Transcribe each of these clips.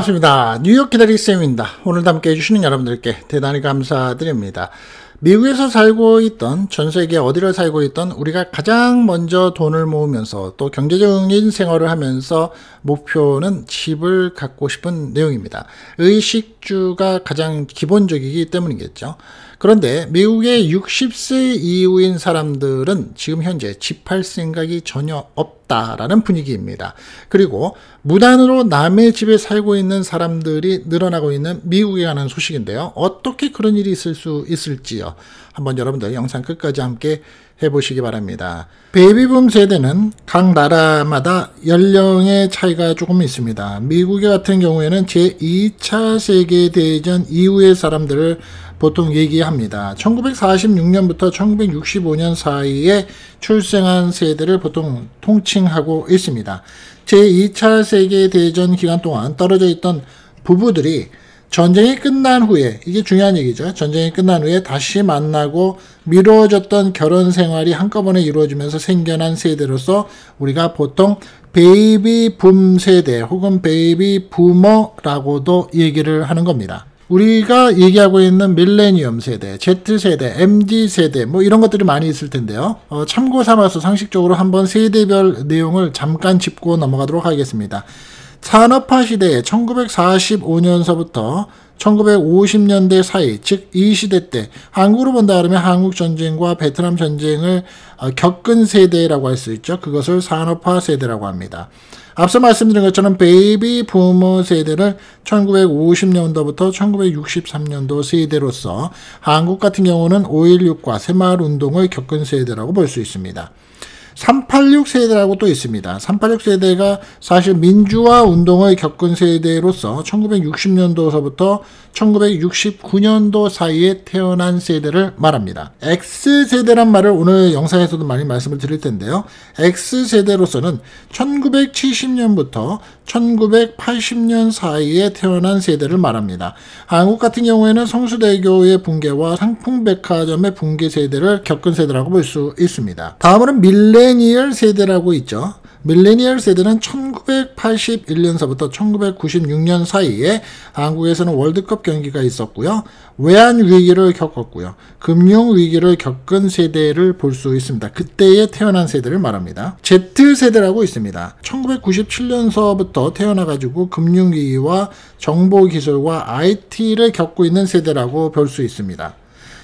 반갑습니다. 뉴욕 기다리쌤입니다. 오늘도 함께 해주시는 여러분들께 대단히 감사드립니다. 미국에서 살고 있던 전 세계 어디를 살고 있던 우리가 가장 먼저 돈을 모으면서 또 경제적인 생활을 하면서 목표는 집을 갖고 싶은 내용입니다. 의식주가 가장 기본적이기 때문이겠죠. 그런데 미국의 60세 이후인 사람들은 지금 현재 집할 생각이 전혀 없다라는 분위기입니다. 그리고 무단으로 남의 집에 살고 있는 사람들이 늘어나고 있는 미국에 관한 소식인데요. 어떻게 그런 일이 있을 수 있을지요. 한번 여러분들 영상 끝까지 함께 해보시기 바랍니다. 베이비붐 세대는 각 나라마다 연령의 차이가 조금 있습니다. 미국의 같은 경우에는 제2차 세계대전 이후의 사람들을 보통 얘기합니다. 1946년부터 1965년 사이에 출생한 세대를 보통 통칭하고 있습니다. 제2차 세계대전 기간 동안 떨어져 있던 부부들이 전쟁이 끝난 후에 이게 중요한 얘기죠. 전쟁이 끝난 후에 다시 만나고 미뤄졌던 결혼 생활이 한꺼번에 이루어지면서 생겨난 세대로서 우리가 보통 베이비 붐 세대 혹은 베이비 부머라고도 얘기를 하는 겁니다. 우리가 얘기하고 있는 밀레니엄 세대, Z세대, MZ세대 뭐 이런 것들이 많이 있을 텐데요. 어, 참고 삼아서 상식적으로 한번 세대별 내용을 잠깐 짚고 넘어가도록 하겠습니다. 산업화 시대에 1945년서부터 1950년대 사이, 즉 이 시대 때 한국으로 본다 그러면 한국 전쟁과 베트남 전쟁을 어, 겪은 세대라고 할 수 있죠. 그것을 산업화 세대라고 합니다. 앞서 말씀드린 것처럼 베이비 부모 세대를 1950년도부터 1963년도 세대로서 한국 같은 경우는 5.16과 새마을운동을 겪은 세대라고 볼 수 있습니다. 386 세대라고 또 있습니다. 386 세대가 사실 민주화 운동을 겪은 세대로서 1960년도서부터 1969년도 사이에 태어난 세대를 말합니다. X세대란 말을 오늘 영상에서도 많이 말씀을 드릴 텐데요. X세대로서는 1970년부터 1980년 사이에 태어난 세대를 말합니다. 한국 같은 경우에는 성수대교의 붕괴와 상풍백화점의 붕괴 세대를 겪은 세대라고 볼 수 있습니다. 다음으로는 밀레니얼 세대라고 있죠. 밀레니얼 세대는 1981년서부터 1996년 사이에 한국에서는 월드컵 경기가 있었고요. 외환 위기를 겪었고요. 금융 위기를 겪은 세대를 볼 수 있습니다. 그때에 태어난 세대를 말합니다. Z세대라고 있습니다. 1997년서부터 태어나가지고 금융위기와 정보기술과 IT를 겪고 있는 세대라고 볼 수 있습니다.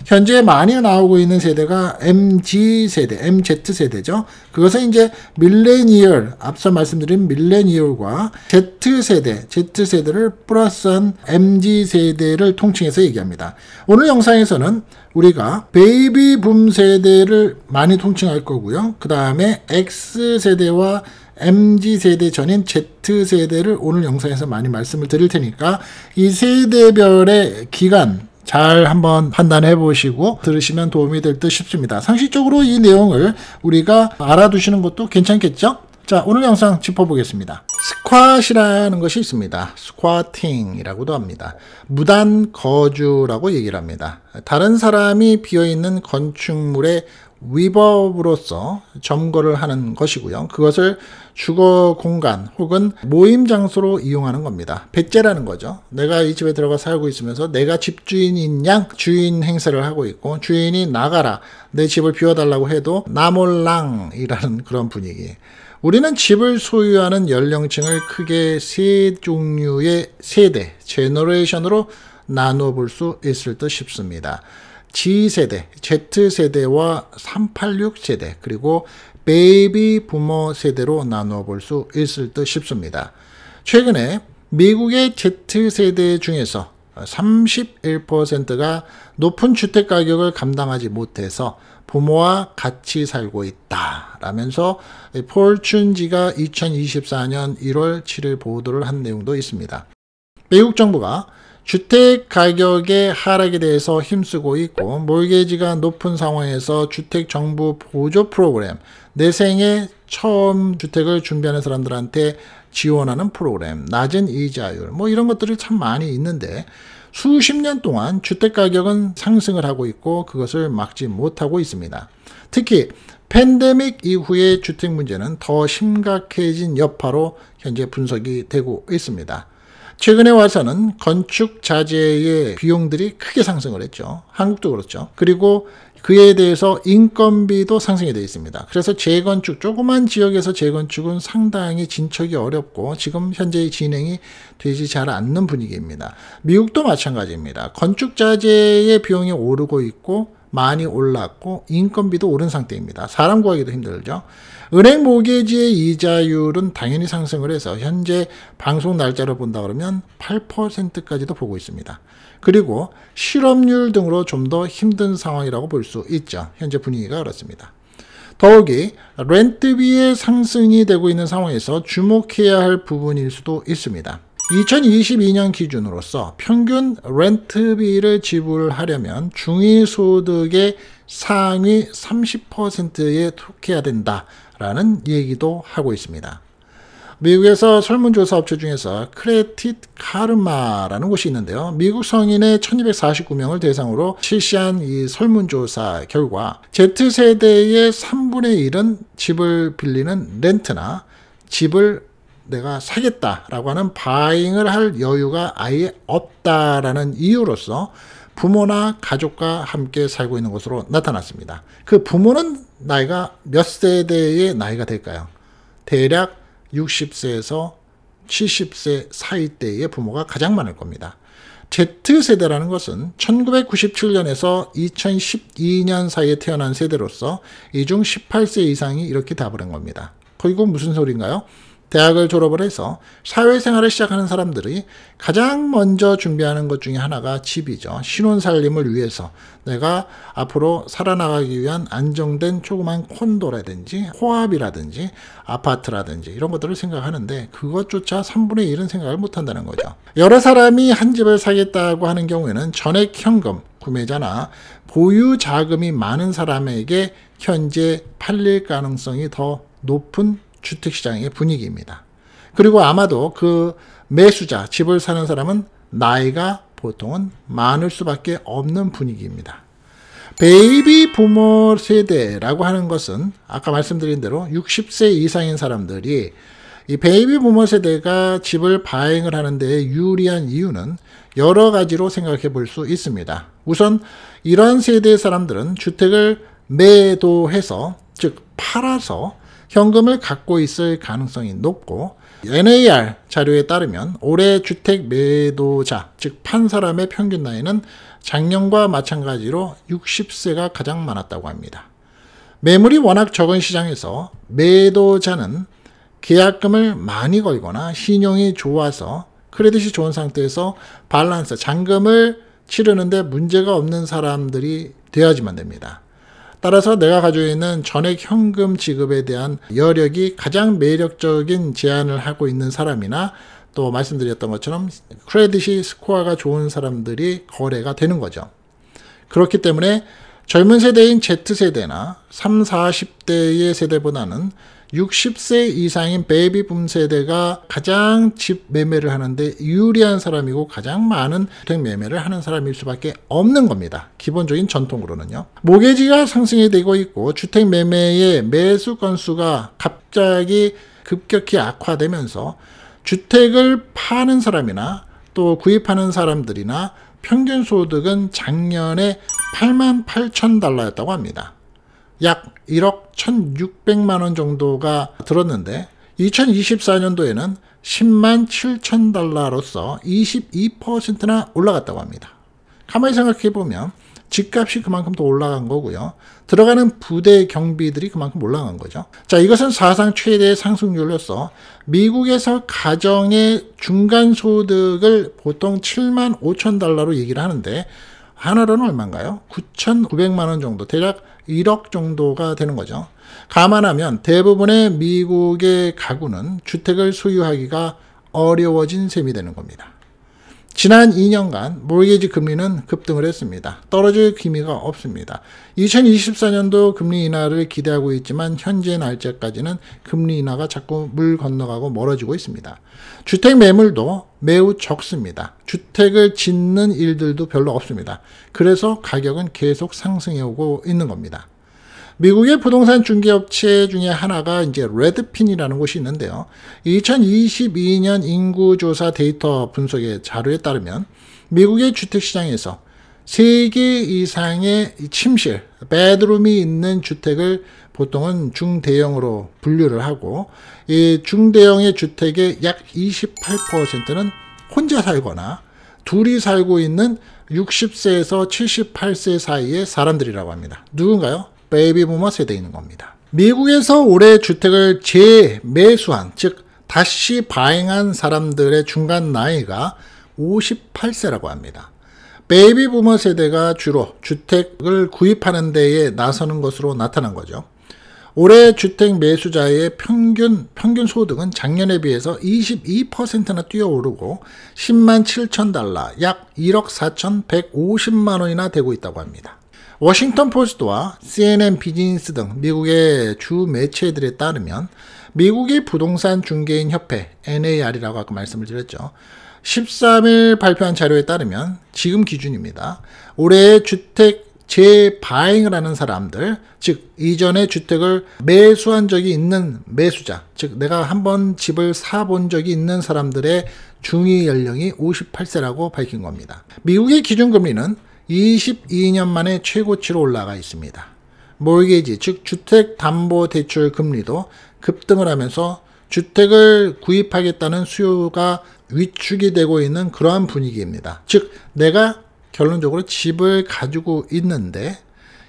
현재 많이 나오고 있는 세대가 MG 세대, MZ 세대죠. 그것은 이제 밀레니얼, 앞서 말씀드린 밀레니얼과 Z 세대, Z 세대를 플러스한 MG 세대를 통칭해서 얘기합니다. 오늘 영상에서는 우리가 베이비 붐 세대를 많이 통칭할 거고요. 그 다음에 X 세대와 m g 세대 전인 Z세대를 오늘 영상에서 많이 말씀을 드릴 테니까 이 세대별의 기간 잘 한번 판단해 보시고 들으시면 도움이 될 듯 싶습니다. 상식적으로 이 내용을 우리가 알아두시는 것도 괜찮겠죠? 자, 오늘 영상 짚어보겠습니다. 스쿼시라는 것이 있습니다. 스쿼팅이라고도 합니다. 무단 거주라고 얘기를 합니다. 다른 사람이 비어있는 건축물에 위법으로서 점거를 하는 것이고요. 그것을 주거 공간 혹은 모임 장소로 이용하는 겁니다. 배째라는 거죠. 내가 이 집에 들어가 살고 있으면서 내가 집주인인 양 주인 행세를 하고 있고 주인이 나가라 내 집을 비워달라고 해도 나몰랑이라는 그런 분위기. 우리는 집을 소유하는 연령층을 크게 세 종류의 세대, 제너레이션으로 나눠 볼수 있을 듯 싶습니다. G세대, Z세대와 386세대, 그리고 베이비 부모 세대로 나누어 볼 수 있을 듯 싶습니다. 최근에 미국의 Z세대 중에서 31%가 높은 주택 가격을 감당하지 못해서 부모와 같이 살고 있다. 라면서 폴춘지가 2024년 1월 7일 보도를 한 내용도 있습니다. 미국 정부가 주택 가격의 하락에 대해서 힘쓰고 있고 몰개지가 높은 상황에서 주택 정부 보조 프로그램 내 생에 처음 주택을 준비하는 사람들한테 지원하는 프로그램 낮은 이자율 뭐 이런 것들이 참 많이 있는데 수십 년 동안 주택 가격은 상승을 하고 있고 그것을 막지 못하고 있습니다. 특히 팬데믹 이후의 주택 문제는 더 심각해진 여파로 현재 분석이 되고 있습니다. 최근에 와서는 건축 자재의 비용들이 크게 상승을 했죠. 한국도 그렇죠. 그리고 그에 대해서 인건비도 상승이 되어 있습니다. 그래서 재건축, 조그만 지역에서 재건축은 상당히 진척이 어렵고 지금 현재 의 진행이 되지 잘 않는 분위기입니다. 미국도 마찬가지입니다. 건축 자재의 비용이 오르고 있고 많이 올랐고 인건비도 오른 상태입니다. 사람 구하기도 힘들죠. 은행 모기지의 이자율은 당연히 상승을 해서 현재 방송 날짜를 본다 그러면 8%까지도 보고 있습니다. 그리고 실업률 등으로 좀 더 힘든 상황이라고 볼 수 있죠. 현재 분위기가 그렇습니다. 더욱이 렌트비의 상승이 되고 있는 상황에서 주목해야 할 부분일 수도 있습니다. 2022년 기준으로서 평균 렌트비를 지불하려면 중위소득의 상위 30%에 속해야 된다라는 얘기도 하고 있습니다. 미국에서 설문조사 업체 중에서 크레딧 카르마라는 곳이 있는데요. 미국 성인의 1249명을 대상으로 실시한 이 설문조사 결과 Z세대의 3분의 1은 집을 빌리는 렌트나 집을 내가 사겠다라고 하는 바잉을 할 여유가 아예 없다라는 이유로서 부모나 가족과 함께 살고 있는 것으로 나타났습니다. 그 부모는 나이가 몇 세대의 나이가 될까요? 대략 60세에서 70세 사이 때의 부모가 가장 많을 겁니다. Z세대라는 것은 1997년에서 2012년 사이에 태어난 세대로서 이 중 18세 이상이 이렇게 답을 한 겁니다. 그리고 무슨 소리인가요? 대학을 졸업을 해서 사회생활을 시작하는 사람들이 가장 먼저 준비하는 것 중에 하나가 집이죠. 신혼살림을 위해서 내가 앞으로 살아나가기 위한 안정된 조그만 콘도라든지 호압이라든지 아파트라든지 이런 것들을 생각하는데 그것조차 3분의 1은 생각을 못한다는 거죠. 여러 사람이 한 집을 사겠다고 하는 경우에는 전액 현금, 구매자나 보유 자금이 많은 사람에게 현재 팔릴 가능성이 더 높은 주택시장의 분위기입니다. 그리고 아마도 그 매수자, 집을 사는 사람은 나이가 보통은 많을 수밖에 없는 분위기입니다. 베이비 부모 세대라고 하는 것은 아까 말씀드린 대로 60세 이상인 사람들이 이 베이비 부모 세대가 집을 바행을 하는데 유리한 이유는 여러 가지로 생각해 볼 수 있습니다. 우선 이런 세대의 사람들은 주택을 매도해서 즉 팔아서 현금을 갖고 있을 가능성이 높고 NAR 자료에 따르면 올해 주택 매도자, 즉 판 사람의 평균 나이는 작년과 마찬가지로 60세가 가장 많았다고 합니다. 매물이 워낙 적은 시장에서 매도자는 계약금을 많이 걸거나 신용이 좋아서 크레딧이 좋은 상태에서 발란스, 잔금을 치르는데 문제가 없는 사람들이 되어야지만 됩니다. 따라서 내가 가지고 있는 전액 현금 지급에 대한 여력이 가장 매력적인 제안을 하고 있는 사람이나 또 말씀드렸던 것처럼 크레딧이 스코어가 좋은 사람들이 거래가 되는 거죠. 그렇기 때문에 젊은 세대인 Z세대나 3, 40대의 세대보다는 60세 이상인 베이비붐 세대가 가장 집 매매를 하는데 유리한 사람이고 가장 많은 주택 매매를 하는 사람일 수밖에 없는 겁니다. 기본적인 전통으로는요. 모계지가 상승이 되고 있고 주택 매매의 매수 건수가 갑자기 급격히 악화되면서 주택을 파는 사람이나 또 구입하는 사람들이나 평균 소득은 작년에 8만 8천 달러였다고 합니다. 약 1억 1,600만 원 정도가 들었는데 2024년도에는 10만 7천 달러로서 22%나 올라갔다고 합니다. 가만히 생각해 보면 집값이 그만큼 더 올라간 거고요. 들어가는 부대 경비들이 그만큼 올라간 거죠. 자, 이것은 사상 최대의 상승률로서 미국에서 가정의 중간 소득을 보통 7만 5천 달러로 얘기를 하는데 하나로는 얼마인가요? 9,900만 원 정도, 대략 1억 정도가 되는 거죠. 감안하면 대부분의 미국의 가구는 주택을 소유하기가 어려워진 셈이 되는 겁니다. 지난 2년간 모기지 금리는 급등을 했습니다. 떨어질 기미가 없습니다. 2024년도 금리 인하를 기대하고 있지만 현재 날짜까지는 금리 인하가 자꾸 물 건너가고 멀어지고 있습니다. 주택 매물도 매우 적습니다. 주택을 짓는 일들도 별로 없습니다. 그래서 가격은 계속 상승해 오고 있는 겁니다. 미국의 부동산 중개업체 중에 하나가 이제 레드핀이라는 곳이 있는데요. 2022년 인구조사 데이터 분석의 자료에 따르면 미국의 주택시장에서 3개 이상의 침실, 베드룸이 있는 주택을 보통은 중대형으로 분류를 하고 이 중대형의 주택의 약 28%는 혼자 살거나 둘이 살고 있는 60세에서 78세 사이의 사람들이라고 합니다. 누군가요? 베이비부머 세대인 겁니다. 미국에서 올해 주택을 재매수한, 즉 다시 바행한 사람들의 중간 나이가 58세라고 합니다. 베이비부머 세대가 주로 주택을 구입하는 데에 나서는 것으로 나타난 거죠. 올해 주택 매수자의 평균 평균 소득은 작년에 비해서 22%나 뛰어오르고 10만 7천 달러, 약 1억 4,150만 원이나 되고 있다고 합니다. 워싱턴 포스트와 CNN 비즈니스 등 미국의 주 매체들에 따르면 미국의 부동산 중개인 협회 NAR이라고 아까 말씀을 드렸죠. 13일 발표한 자료에 따르면 지금 기준입니다. 올해 주택 재바잉을 하는 사람들, 즉 이전에 주택을 매수한 적이 있는 매수자, 즉 내가 한번 집을 사본 적이 있는 사람들의 중위 연령이 58세라고 밝힌 겁니다. 미국의 기준금리는 22년 만에 최고치로 올라가 있습니다. 몰게지, 즉 주택담보대출 금리도 급등을 하면서 주택을 구입하겠다는 수요가 위축이 되고 있는 그러한 분위기입니다. 즉 내가 결론적으로 집을 가지고 있는데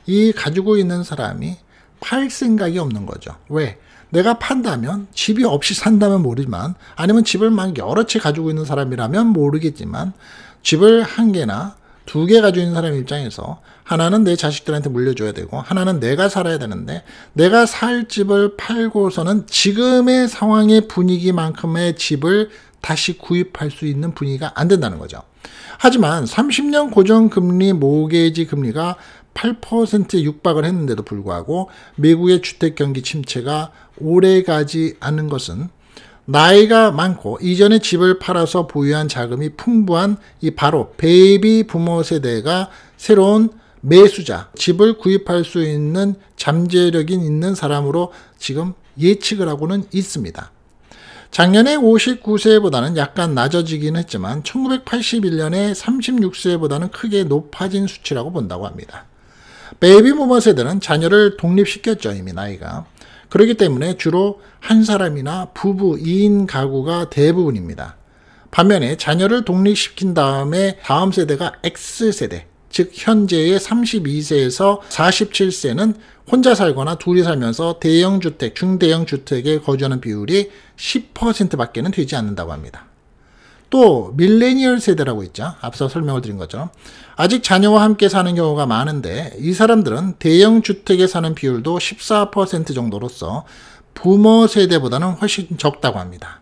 이 가지고 있는 사람이 팔 생각이 없는 거죠. 왜? 내가 판다면 집이 없이 산다면 모르지만 아니면 집을 막 여러 채 가지고 있는 사람이라면 모르겠지만 집을 한 개나 두개 가지고 있는 사람 입장에서 하나는 내 자식들한테 물려줘야 되고 하나는 내가 살아야 되는데 내가 살 집을 팔고서는 지금의 상황의 분위기만큼의 집을 다시 구입할 수 있는 분위기가 안 된다는 거죠. 하지만 30년 고정금리 모게지 금리가 8%에 육박을 했는데도 불구하고 미국의 주택 경기 침체가 오래 가지 않은 것은 나이가 많고 이전에 집을 팔아서 보유한 자금이 풍부한 이 바로 베이비 부모 세대가 새로운 매수자, 집을 구입할 수 있는 잠재력이 있는 사람으로 지금 예측을 하고는 있습니다. 작년에 59세보다는 약간 낮아지긴 했지만 1981년에 36세보다는 크게 높아진 수치라고 본다고 합니다. 베이비 부모 세대는 자녀를 독립시켰죠, 이미 나이가. 그렇기 때문에 주로 한 사람이나 부부 2인 가구가 대부분입니다. 반면에 자녀를 독립시킨 다음에 다음 세대가 X세대, 즉 현재의 32세에서 47세는 혼자 살거나 둘이 살면서 대형 주택, 중대형 주택에 거주하는 비율이 10%밖에는 되지 않는다고 합니다. 또 밀레니얼 세대라고 있죠. 앞서 설명을 드린 것처럼 아직 자녀와 함께 사는 경우가 많은데 이 사람들은 대형 주택에 사는 비율도 14% 정도로서 부모 세대보다는 훨씬 적다고 합니다.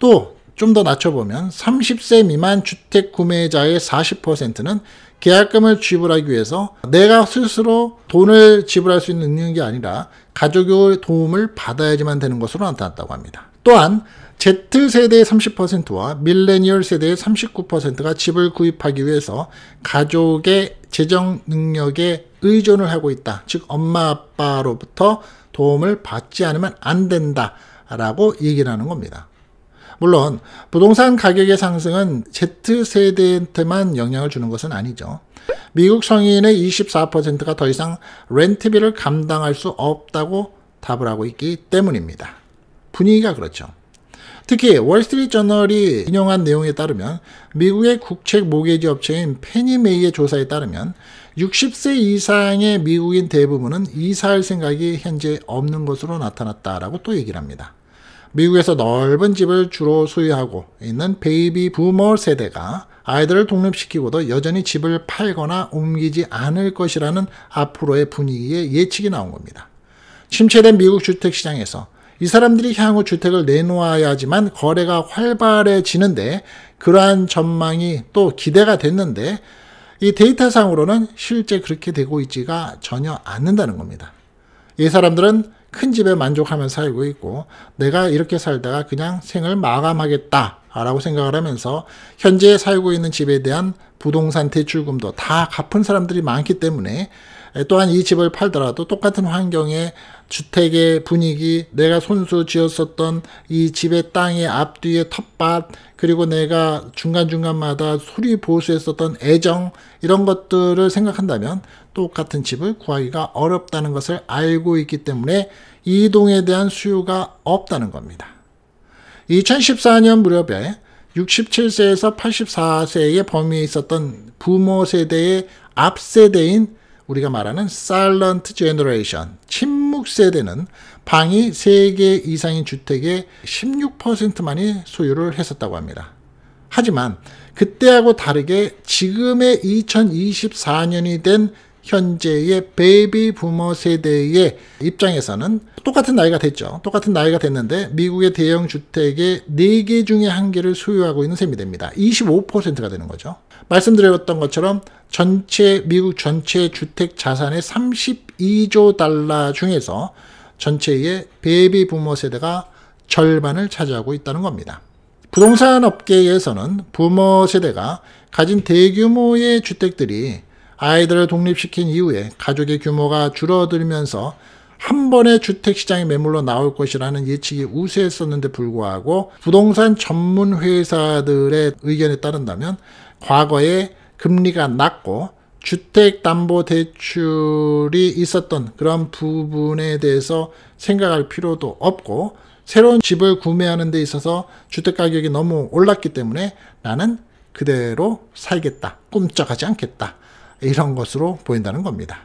또 좀 더 낮춰보면 30세 미만 주택 구매자의 40%는 계약금을 지불하기 위해서 내가 스스로 돈을 지불할 수 있는 능력이 아니라 가족의 도움을 받아야지만 되는 것으로 나타났다고 합니다. 또한 Z세대의 30%와 밀레니얼 세대의 39%가 집을 구입하기 위해서 가족의 재정 능력에 의존을 하고 있다. 즉 엄마 아빠로부터 도움을 받지 않으면 안 된다. 라고 얘기를 하는 겁니다. 물론 부동산 가격의 상승은 Z세대한테만 영향을 주는 것은 아니죠. 미국 성인의 24%가 더 이상 렌트비를 감당할 수 없다고 답을 하고 있기 때문입니다. 분위기가 그렇죠. 특히 월스트리트 저널이 인용한 내용에 따르면 미국의 국책 모기지 업체인 페니메이의 조사에 따르면 60세 이상의 미국인 대부분은 이사할 생각이 현재 없는 것으로 나타났다라고 또 얘기를 합니다. 미국에서 넓은 집을 주로 소유하고 있는 베이비 부머 세대가 아이들을 독립시키고도 여전히 집을 팔거나 옮기지 않을 것이라는 앞으로의 분위기에 예측이 나온 겁니다. 침체된 미국 주택 시장에서 이 사람들이 향후 주택을 내놓아야지만 거래가 활발해지는데 그러한 전망이 또 기대가 됐는데 이 데이터상으로는 실제 그렇게 되고 있지가 전혀 않는다는 겁니다. 이 사람들은 큰 집에 만족하며 살고 있고 내가 이렇게 살다가 그냥 생을 마감하겠다 라고 생각을 하면서 현재 살고 있는 집에 대한 부동산 대출금도 다 갚은 사람들이 많기 때문에 예, 또한 이 집을 팔더라도 똑같은 환경에 주택의 분위기, 내가 손수 지었었던 이 집의 땅의 앞뒤의 텃밭, 그리고 내가 중간중간마다 수리 보수했었던 애정, 이런 것들을 생각한다면 똑같은 집을 구하기가 어렵다는 것을 알고 있기 때문에 이동에 대한 수요가 없다는 겁니다. 2014년 무렵에 67세에서 84세의 범위에 있었던 부모 세대의 앞세대인 우리가 말하는 Silent Generation, 침묵 세대는 방이 3개 이상인 주택의 16%만이 소유를 했었다고 합니다. 하지만 그때하고 다르게 지금의 2024년이 된 현재의 베이비 부머 세대의 입장에서는 똑같은 나이가 됐죠. 똑같은 나이가 됐는데 미국의 대형 주택의 4개 중에 1개를 소유하고 있는 셈이 됩니다. 25%가 되는 거죠. 말씀드렸던 것처럼 전체 미국 전체 주택 자산의 32조 달러 중에서 전체의 베이비 부모 세대가 절반을 차지하고 있다는 겁니다. 부동산 업계에서는 부모 세대가 가진 대규모의 주택들이 아이들을 독립시킨 이후에 가족의 규모가 줄어들면서 한 번에 주택시장의 매물로 나올 것이라는 예측이 우세했었는데 불구하고 부동산 전문 회사들의 의견에 따른다면 과거에 금리가 낮고 주택담보대출이 있었던 그런 부분에 대해서 생각할 필요도 없고 새로운 집을 구매하는 데 있어서 주택가격이 너무 올랐기 때문에 나는 그대로 살겠다. 꿈쩍하지 않겠다. 이런 것으로 보인다는 겁니다.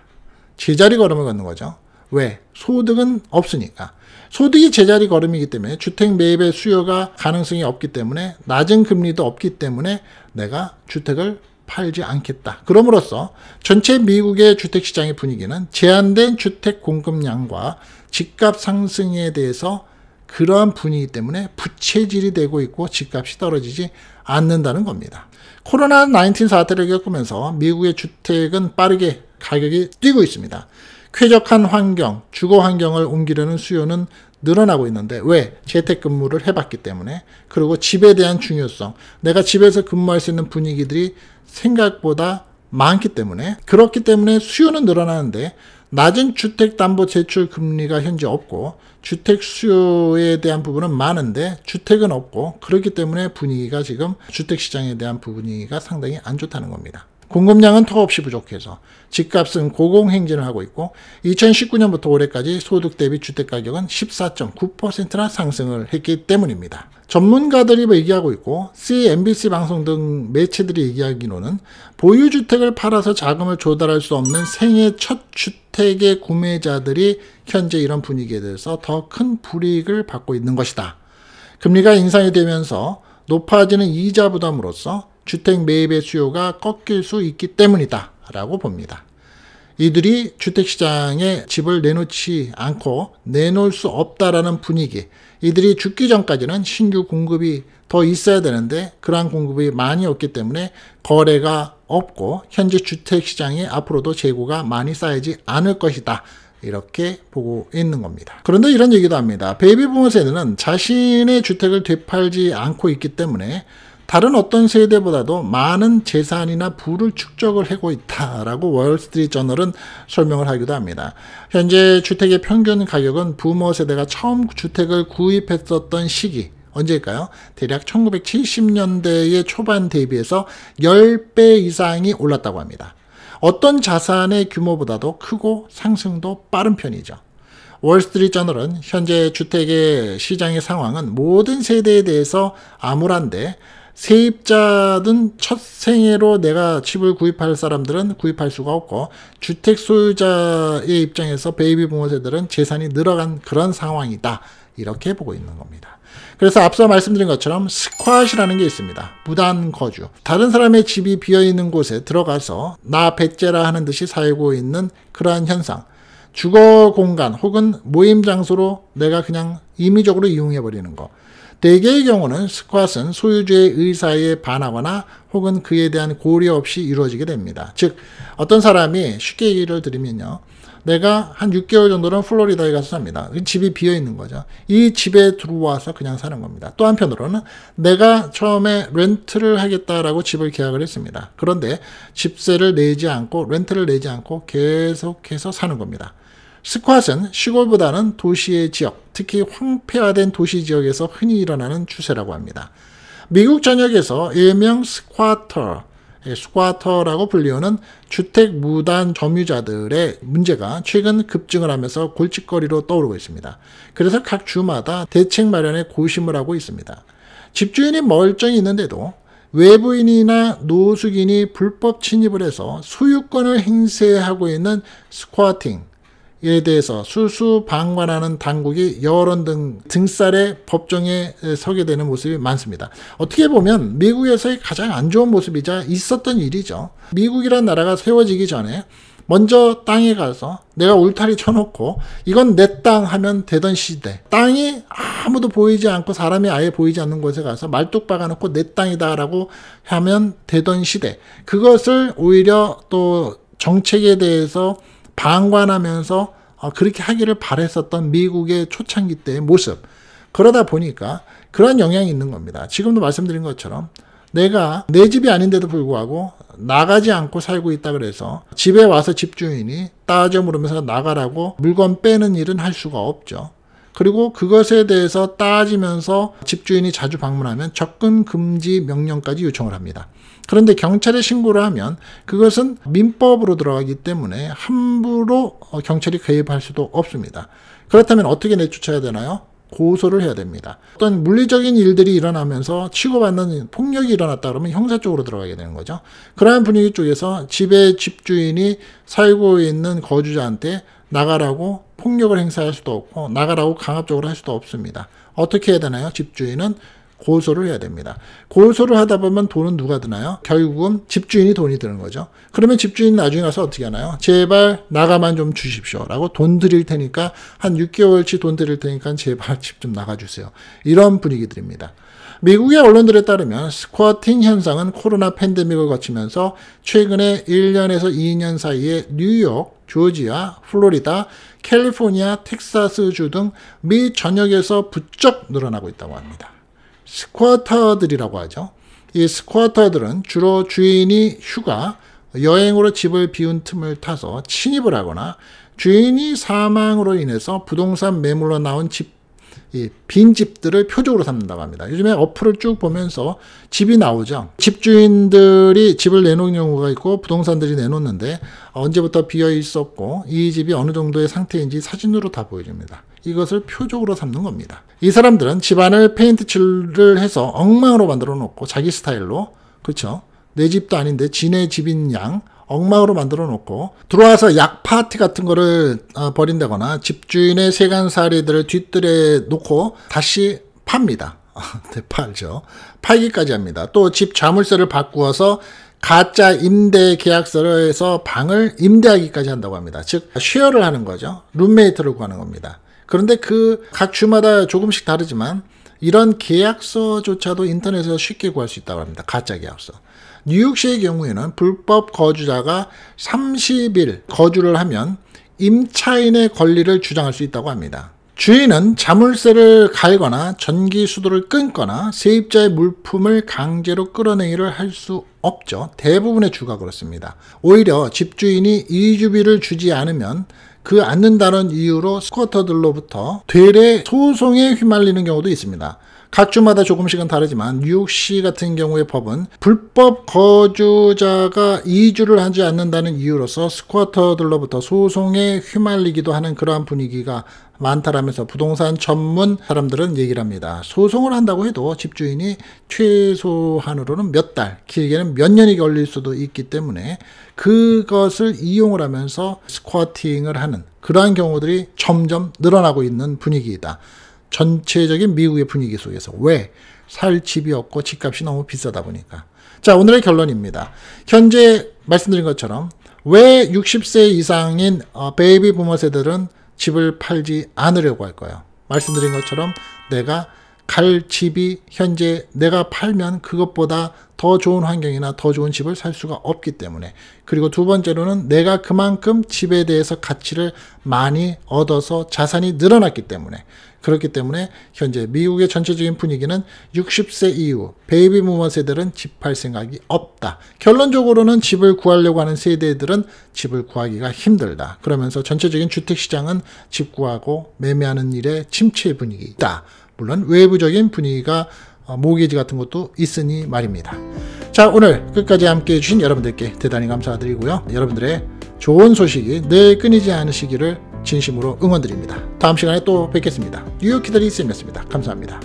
제자리 걸음을 걷는 거죠. 왜? 소득은 없으니까. 소득이 제자리 걸음이기 때문에 주택 매입의 수요가 가능성이 없기 때문에 낮은 금리도 없기 때문에 내가 주택을 팔지 않겠다. 그럼으로써 전체 미국의 주택시장의 분위기는 제한된 주택 공급량과 집값 상승에 대해서 그러한 분위기 때문에 부채질이 되고 있고 집값이 떨어지지 않는다는 겁니다. 코로나 19 사태를 겪으면서 미국의 주택은 빠르게 가격이 뛰고 있습니다. 쾌적한 환경, 주거 환경을 옮기려는 수요는 늘어나고 있는데 왜? 재택근무를 해봤기 때문에 그리고 집에 대한 중요성 내가 집에서 근무할 수 있는 분위기들이 생각보다 많기 때문에 그렇기 때문에 수요는 늘어나는데 낮은 주택담보제출 금리가 현재 없고 주택 수요에 대한 부분은 많은데 주택은 없고 그렇기 때문에 분위기가 지금 주택시장에 대한 분위기가 상당히 안 좋다는 겁니다. 공급량은 턱없이 부족해서 집값은 고공행진을 하고 있고 2019년부터 올해까지 소득 대비 주택가격은 14.9%나 상승을 했기 때문입니다. 전문가들이 뭐 얘기하고 있고 CNBC 방송 등 매체들이 얘기하기로는 보유주택을 팔아서 자금을 조달할 수 없는 생애 첫 주택의 구매자들이 현재 이런 분위기에 대해서 더 큰 불이익을 받고 있는 것이다. 금리가 인상이 되면서 높아지는 이자 부담으로써 주택 매입의 수요가 꺾일 수 있기 때문이다 라고 봅니다. 이들이 주택시장에 집을 내놓지 않고 내놓을 수 없다라는 분위기 이들이 죽기 전까지는 신규 공급이 더 있어야 되는데 그러한 공급이 많이 없기 때문에 거래가 없고 현재 주택시장에 앞으로도 재고가 많이 쌓이지 않을 것이다 이렇게 보고 있는 겁니다. 그런데 이런 얘기도 합니다. 베이비 부모세는 대 자신의 주택을 되팔지 않고 있기 때문에 다른 어떤 세대보다도 많은 재산이나 부를 축적을 하고 있다라고 월스트리트저널은 설명을 하기도 합니다. 현재 주택의 평균 가격은 부모 세대가 처음 주택을 구입했었던 시기 언제일까요? 대략 1970년대의 초반 대비해서 10배 이상이 올랐다고 합니다. 어떤 자산의 규모보다도 크고 상승도 빠른 편이죠. 월스트리트저널은 현재 주택의 시장의 상황은 모든 세대에 대해서 암울한데 세입자든 첫 생애로 내가 집을 구입할 사람들은 구입할 수가 없고 주택 소유자의 입장에서 베이비 부모 세들은 재산이 늘어간 그런 상황이다. 이렇게 보고 있는 겁니다. 그래서 앞서 말씀드린 것처럼 스쿼시라는 게 있습니다. 무단 거주. 다른 사람의 집이 비어있는 곳에 들어가서 나 배째라 하는 듯이 살고 있는 그러한 현상. 주거 공간 혹은 모임 장소로 내가 그냥 임의적으로 이용해버리는 거. 대개의 경우는 스쿼트는 소유주의 의사에 반하거나 혹은 그에 대한 고려 없이 이루어지게 됩니다. 즉 어떤 사람이 쉽게 얘기를 드리면요. 내가 한 6개월 정도는 플로리다에 가서 삽니다. 그 집이 비어 있는 거죠. 이 집에 들어와서 그냥 사는 겁니다. 또 한편으로는 내가 처음에 렌트를 하겠다라고 집을 계약을 했습니다. 그런데 집세를 내지 않고 렌트를 내지 않고 계속해서 사는 겁니다. 스쿼트는 시골보다는 도시의 지역, 특히 황폐화된 도시 지역에서 흔히 일어나는 추세라고 합니다. 미국 전역에서 일명 스쿼터, 스쿼터라고 불리우는 주택 무단 점유자들의 문제가 최근 급증을 하면서 골칫거리로 떠오르고 있습니다. 그래서 각 주마다 대책 마련에 고심을 하고 있습니다. 집주인이 멀쩡히 있는데도 외부인이나 노숙인이 불법 침입을 해서 소유권을 행세하고 있는 스쿼팅, 에 대해서 술수방관하는 당국이 여론 등 등살의 법정에 서게 되는 모습이 많습니다. 어떻게 보면 미국에서의 가장 안 좋은 모습이자 있었던 일이죠. 미국이란 나라가 세워지기 전에 먼저 땅에 가서 내가 울타리 쳐놓고 이건 내 땅 하면 되던 시대 땅이 아무도 보이지 않고 사람이 아예 보이지 않는 곳에 가서 말뚝 박아놓고 내 땅이다라고 하면 되던 시대 그것을 오히려 또 정책에 대해서 방관하면서 어, 그렇게 하기를 바랬었던 미국의 초창기 때의 모습. 그러다 보니까 그런 영향이 있는 겁니다. 지금도 말씀드린 것처럼 내가 내 집이 아닌데도 불구하고 나가지 않고 살고 있다 그래서 집에 와서 집주인이 따져 물으면서 나가라고 물건 빼는 일은 할 수가 없죠. 그리고 그것에 대해서 따지면서 집주인이 자주 방문하면 접근 금지 명령까지 요청을 합니다. 그런데 경찰에 신고를 하면 그것은 민법으로 들어가기 때문에 함부로 어, 경찰이 개입할 수도 없습니다. 그렇다면 어떻게 내쫓아야 되나요? 고소를 해야 됩니다. 어떤 물리적인 일들이 일어나면서 치고받는 폭력이 일어났다 그러면 형사 쪽으로 들어가게 되는 거죠. 그러한 분위기 쪽에서 집에 집주인이 살고 있는 거주자한테 나가라고 폭력을 행사할 수도 없고 나가라고 강압적으로 할 수도 없습니다. 어떻게 해야 되나요? 집주인은 고소를 해야 됩니다. 고소를 하다 보면 돈은 누가 드나요? 결국은 집주인이 돈이 드는 거죠. 그러면 집주인 나중에 가서 어떻게 하나요? 제발 나가만 좀 주십시오. 라고 돈 드릴 테니까 한 6개월치 돈 드릴 테니까 제발 집 좀 나가주세요. 이런 분위기들입니다. 미국의 언론들에 따르면 스쿼팅 현상은 코로나 팬데믹을 거치면서 최근에 1년에서 2년 사이에 뉴욕, 조지아, 플로리다, 캘리포니아, 텍사스주 등 미 전역에서 부쩍 늘어나고 있다고 합니다. 스쿼터들이라고 하죠. 이 스쿼터들은 주로 주인이 휴가, 여행으로 집을 비운 틈을 타서 침입을 하거나 주인이 사망으로 인해서 부동산 매물로 나온 집, 빈 집들을 표적으로 삼는다고 합니다. 요즘에 어플을 쭉 보면서 집이 나오죠. 집주인들이 집을 내놓은 경우가 있고 부동산들이 내놓는데 언제부터 비어 있었고 이 집이 어느 정도의 상태인지 사진으로 다 보여줍니다. 이것을 표적으로 삼는 겁니다. 이 사람들은 집안을 페인트 칠을 해서 엉망으로 만들어 놓고 자기 스타일로 그렇죠. 내 집도 아닌데 지네 집인 양 엉망으로 만들어 놓고 들어와서 약 파티 같은 거를 벌인다거나 어, 집주인의 세간살이들을 뒤뜰에 놓고 다시 팝니다. 네, 팔죠. 팔기까지 합니다. 또 집 자물쇠를 바꾸어서 가짜 임대 계약서를 해서 방을 임대하기까지 한다고 합니다. 즉 쉐어를 하는 거죠. 룸메이트를 구하는 겁니다. 그런데 그 각 주마다 조금씩 다르지만 이런 계약서조차도 인터넷에서 쉽게 구할 수 있다고 합니다. 가짜 계약서. 뉴욕시의 경우에는 불법 거주자가 30일 거주를 하면 임차인의 권리를 주장할 수 있다고 합니다. 주인은 자물쇠를 갈거나 전기 수도를 끊거나 세입자의 물품을 강제로 끌어내기를 할 수 없죠. 대부분의 주가 그렇습니다. 오히려 집주인이 이주비를 주지 않으면 그앉는다는 이유로 스쿼터들로부터 되레 소송에 휘말리는 경우도 있습니다. 각 주마다 조금씩은 다르지만 뉴욕시 같은 경우의 법은 불법 거주자가 이주를 하지 않는다는 이유로서 스쿼터들로부터 소송에 휘말리기도 하는 그러한 분위기가 많다라면서 부동산 전문 사람들은 얘기를 합니다. 소송을 한다고 해도 집주인이 최소한으로는 몇 달, 길게는 몇 년이 걸릴 수도 있기 때문에 그것을 이용을 하면서 스쿼팅을 하는 그러한 경우들이 점점 늘어나고 있는 분위기이다. 전체적인 미국의 분위기 속에서. 왜? 살 집이 없고 집값이 너무 비싸다 보니까. 자, 오늘의 결론입니다. 현재 말씀드린 것처럼 왜 60세 이상인 어, 베이비 부모 세들은 대 집을 팔지 않으려고 할 거예요? 말씀드린 것처럼 내가 갈 집이 현재 내가 팔면 그것보다 더 좋은 환경이나 더 좋은 집을 살 수가 없기 때문에 그리고 두 번째로는 내가 그만큼 집에 대해서 가치를 많이 얻어서 자산이 늘어났기 때문에 그렇기 때문에 현재 미국의 전체적인 분위기는 60세 이후 베이비 무머 세대들은 집 팔 생각이 없다. 결론적으로는 집을 구하려고 하는 세대들은 집을 구하기가 힘들다. 그러면서 전체적인 주택 시장은 집 구하고 매매하는 일에 침체 분위기다. 물론 외부적인 분위기가 어, 모기지 같은 것도 있으니 말입니다. 자 오늘 끝까지 함께 해주신 여러분들께 대단히 감사드리고요. 여러분들의 좋은 소식이 늘 끊이지 않으시기를 진심으로 응원드립니다. 다음 시간에 또 뵙겠습니다. 뉴욕키다리 쌤이었습니다. 감사합니다.